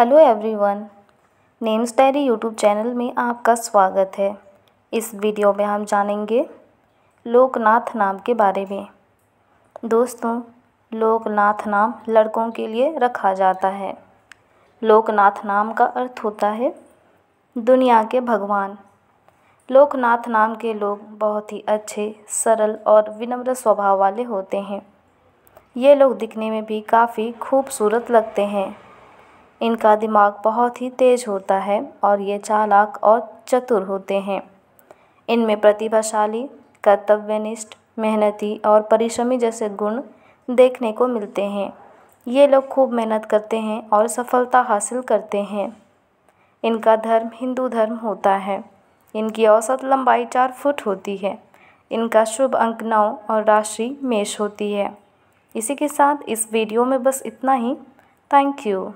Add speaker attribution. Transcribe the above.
Speaker 1: hello everyone names diary YouTube channel में आपका स्वागत है इस वीडियो में हम जानेंगे लोकनाथ नाम के बारे में दोस्तों लोकनाथ नाम लड़कों के लिए रखा जाता है लोकनाथ नाम का अर्थ होता है दुनिया के भगवान लोकनाथ नाम के लोग बहुत ही अच्छे सरल और विनम्र स्वभाव वाले होते हैं ये लोग दिखने में भी काफ़ी खूबसूरत लगते हैं इनका दिमाग बहुत ही तेज़ होता है और ये चालाक और चतुर होते हैं इनमें प्रतिभाशाली कर्तव्यनिष्ठ मेहनती और परिश्रमी जैसे गुण देखने को मिलते हैं ये लोग खूब मेहनत करते हैं और सफलता हासिल करते हैं इनका धर्म हिंदू धर्म होता है इनकी औसत लंबाई चार फुट होती है इनका शुभ अंक नौ और राशि मेष होती है इसी के साथ इस वीडियो में बस इतना ही थैंक यू